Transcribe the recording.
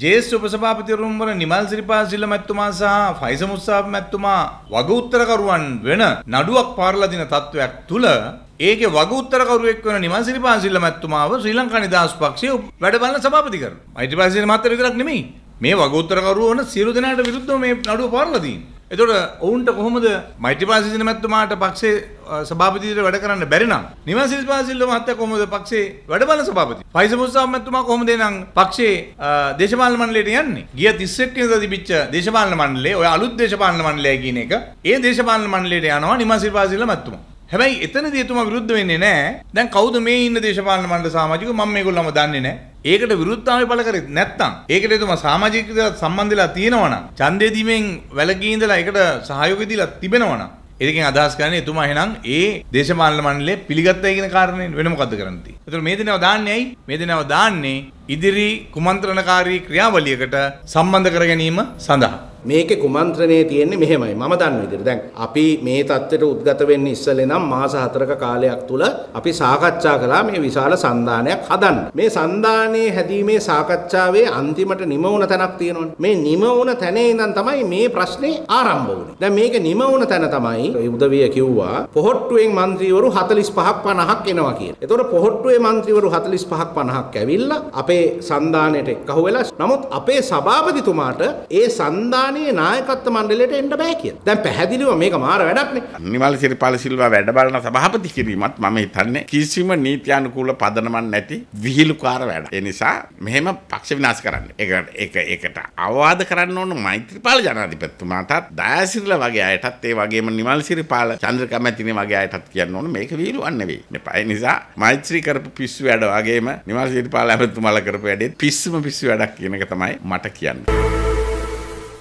ජේෂ්ඨ උපසභාපතිවරුන්වර නිමල් සිරිපාල සිල්ල මැතිතුමා සහ ෆයිස මුස්සාබ් මැතිතුමා වග උත්තරකරුවන් වෙන නඩුවක් පාරලා දින තත්වයක් තුල ඒකේ වග උත්තරකරුවෙක් වෙන නිමල් සිරිපාල සිල්ල මැතිතුමාව ශ්‍රී ලංකා නිදහස් පක්ෂයේ වැඩ බලන සභාපති කරනවා. අයිතිවාසිකම් මාත්‍ර විතරක් නෙමෙයි. මේ වග උත්තරකරුවෝ වන සියලු දෙනාට විරුද්ධව මේ නඩුව පාරලා දින. එතකොට ඔවුන්ට කොහොමද මෛත්‍රීපාලසිරිසේන මැතිතුමාට පක්ෂේ සභාපතිතුමා වැඩ කරන්න බැරි නම් නිවන් සිරිපාලසිරිසේන මහත්තයා කොහොමද පක්ෂේ වැඩබලන සභාපති? ෆයිස මුස්සා මැතිතුමා කොහොමද එනම් පක්ෂේ දේශපාලන මණ්ඩලයට යන්නේ? ගිය 31 වෙනිදා තිබිච්ච දේශපාලන මණ්ඩලය ඔය අලුත් දේශපාලන මණ්ඩලය කියන එක ඒ දේශපාලන මණ්ඩලයට යනවා නිවන් සිරිපාලසිරිසේන මැතිතුමා. හැබැයි එතනදී එතුමා විරුද්ධ වෙන්නේ නැහැ. දැන් කවුද මේ ඉන්න දේශපාලන මණ්ඩල සමාජික මම මේගොල්ලෝම දන්නේ නැහැ. ඒකට විරුද්ධතාවය පළ කරෙත් නැත්නම් ඒකට එතුමා සමාජිකව සම්බන්ධලා තියෙනවා නම් ඡන්දේ දීමෙන් වැළකී ඉඳලා ඒකට සහයෝගය දීලා තිබෙනවා නම් ඒකෙන් අදහස් කරන්නේ එතුමා එහෙනම් ඒ දේශපාලන මණ්ඩලය පිළිගත්තයි කියන කාරණේ වෙන මොකද්ද කරන්න තියෙන්නේ. ඒතර මේ දිනව දාන්නේ ඇයි? මේ දිනව දාන්නේ ඉදිරි කුමන්ත්‍රණකාරී ක්‍රියාවලියකට සම්බන්ධ කර ගැනීම සඳහා. මේකේ කුමන්ත්‍රණයේ තියෙන්නේ මෙහෙමයි. මම දන්න විදිහට. දැන් අපි මේ தත්ත්වයට උද්ගත වෙන්න ඉස්සෙල්ලේ නම් මාස 4ක කාලයක් තුල අපි සාකච්ඡා කළා මේ විශාල සම්දානයක් හදන්න. මේ සම්දානයේ හැදීමේ සාකච්ඡාවේ අන්තිමට නිම වුණ තැනක් තියෙනවනේ. මේ නිම වුණ තැනේ ඉඳන් තමයි මේ ප්‍රශ්නේ ආරම්භ වුනේ. දැන් මේක නිම වුණ තැන තමයි උදවිය කිව්වා පොහොට්ටුවෙන් മന്ത്രിවරු 45ක් 50ක් එනවා කියලා. එතකොට පොහොට්ටුවේ മന്ത്രിවරු 45ක් 50ක් ඇවිල්ලා අපේ සම්දානයට එක්කහුවෙලා නමුත් අපේ සභාපතිතුමාට ඒ සම්දාන ස්ථානයේ නායකත්ව මණ්ඩලයට එන්න බෑ කියලා. දැන් පැහැදිලිව මේක මාර වැඩක් නේ. නිමල් සිරිපාල සිල්වා වැඩ බලන සභාපති කිරීමත් මම හිතන්නේ කිසිම නීත්‍යානුකූල පදනමක් නැති විහිළුකාර වැඩ. ඒ නිසා මෙහෙම පක්ෂ විනාශ කරන්න. ඒකට ඒක ඒකට අවවාද කරන්න ඕන මෛත්‍රීපාල ජනාධිපතිතුමාටත් දයාසිරිලා වගේ අයටත් ඒ වගේම නිමල් සිරිපාල චන්ද්‍රකම ඇතිනේ වගේ අයටත් කියන්න ඕන මේක විහිළුවක් නෙවෙයි. ඒ නිසා මෛත්‍රී කරපු පිස්සු වැඩ වගේම නිමල් සිරිපාල ඇමතුමාලා කරපු වැඩේ පිස්සුම පිස්සු වැඩක් කියන එක තමයි මට කියන්නේ.